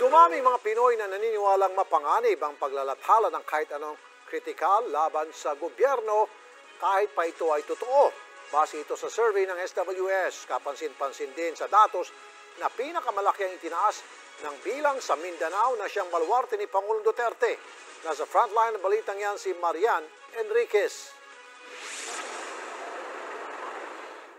Dumaming mga Pinoy na naniniwalang mapanganib ang paglalathala ng kahit anong kritikal laban sa gobyerno kahit pa ito ay totoo. Base ito sa survey ng SWS, kapansin-pansin din sa datos na pinakamalaki ang itinaas ng bilang sa Mindanao na siyang baluarte ni Pangulong Duterte. Nasa frontline ng balitang yan si Marian Enriquez.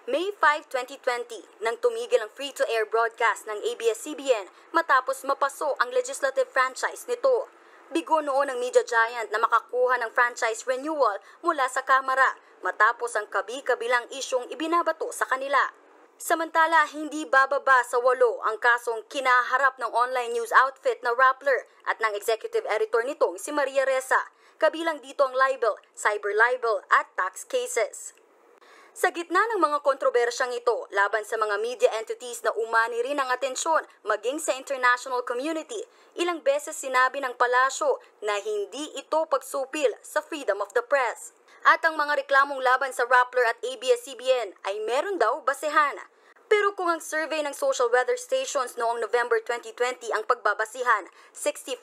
May 5, 2020, nang tumigil ang free-to-air broadcast ng ABS-CBN matapos mapaso ang legislative franchise nito. Bigo noon ang media giant na makakuha ng franchise renewal mula sa Kamara matapos ang kabi-kabilang isyong ibinabato sa kanila. Samantala, hindi bababa sa walo ang kasong kinaharap ng online news outfit na Rappler at ng executive editor nitong si Maria Reza. Kabilang dito ang libel, cyber libel at tax cases. Sa gitna ng mga kontrobersyang ito laban sa mga media entities na umani rin ang atensyon maging sa international community, ilang beses sinabi ng palasyo na hindi ito pagsupil sa freedom of the press. At ang mga reklamong laban sa Rappler at ABS-CBN ay meron daw basehan. Pero kung ang survey ng social weather stations noong November 2020 ang pagbabasihan, 65%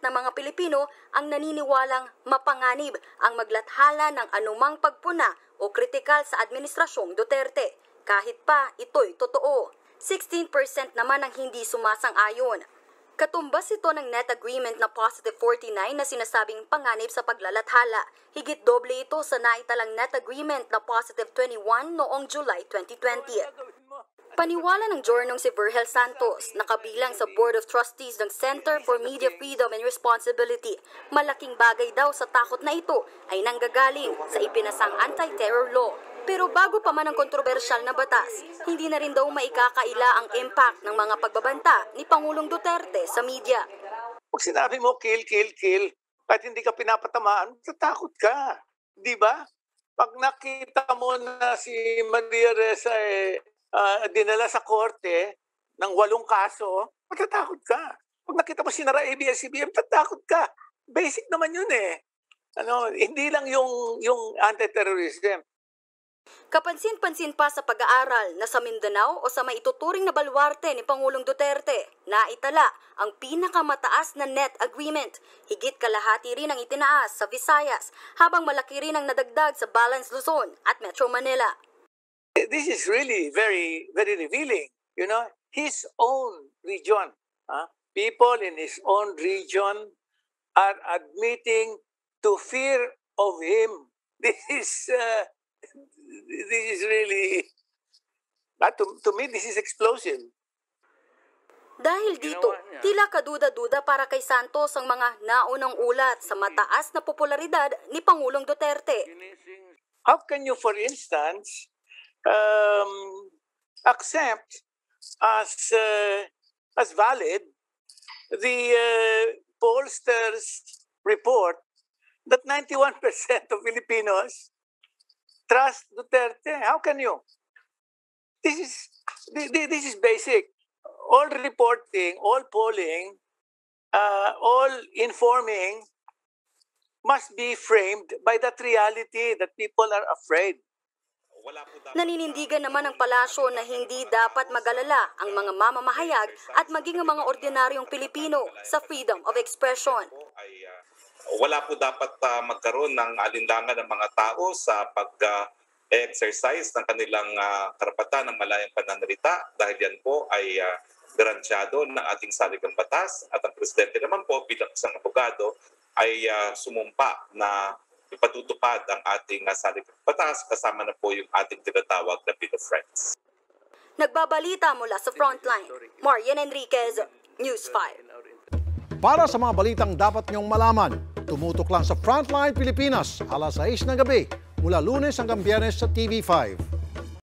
ng mga Pilipino ang naniniwalang mapanganib ang maglathala ng anumang pagpuna o kritikal sa Administrasyong Duterte, kahit pa ito'y totoo. 16% naman ang hindi sumasang-ayon. Katumbas ito ng net agreement na positive 49 na sinasabing panganib sa paglalathala. Higit doble ito sa naitalang net agreement na positive 21 noong July 2020. Paniwala ng journong si Virgel Santos, nakabilang sa Board of Trustees ng Center for Media Freedom and Responsibility, malaking bagay daw sa takot na ito ay nanggagaling sa ipinasang anti-terror law. Pero bago pa man ang kontrobersyal na batas, hindi na rin daw maikakaila ang impact ng mga pagbabanta ni Pangulong Duterte sa media. Pag sinabi mo kill, kill, kill, kahit hindi ka pinapatamaan, tatakot ka. Di ba? Pag nakita mo na si Maria Reza eh, uh, dinala sa korte ng walong kaso, matatakot ka. Pag nakita mo sinara ABS-CBN, matatakot ka. Basic naman yun eh. Ano, hindi lang yung, yung anti-terrorism. Kapansin-pansin pa sa pag-aaral na sa Mindanao o sa maituturing na balwarte ni Pangulong Duterte, naitala ang pinakamataas na net agreement. Higit kalahati rin ang itinaas sa Visayas, habang malaki rin ang nadagdag sa Balance Luzon at Metro Manila. Eh, this is really very, very revealing. You know, his own region, uh, people in his own region are admitting to fear of him. This is, uh, this is really, but to, to me, this is explosive. Dahil dito, tila kaduda-duda para kay Santos ang mga naunang ulat sa mataas na popularidad ni Pangulong Duterte. How can you, for instance, um, accept as, uh, as valid the uh, pollsters report that 91% of Filipinos trust Duterte. How can you? This is, this is basic. All reporting, all polling, uh, all informing must be framed by that reality that people are afraid. Naninindigan naman ang palasyo na hindi dapat magalala ang mga mamamahayag at maging ang mga ordinaryong Pilipino sa freedom of expression. Ay, ah, wala po dapat uh, magkaroon ng alinlangan ng mga tao sa pag uh, exercise ng kanilang uh, karapatan ng malayang pananalita dahil yan po ay uh, garansyado ng ating saligang batas at ang presidente naman po bilang isang abogado ay uh, sumumpa na ipatutupad ang ating uh, saligang batas kasama na po yung ating tinatawag na Bill of Rights. Nagbabalita mula sa Frontline, Marian Enriquez, News 5. Para sa mga balitang dapat niyong malaman, tumutok lang sa Frontline Pilipinas alas 6 ng gabi mula lunes hanggang biyernes sa TV5.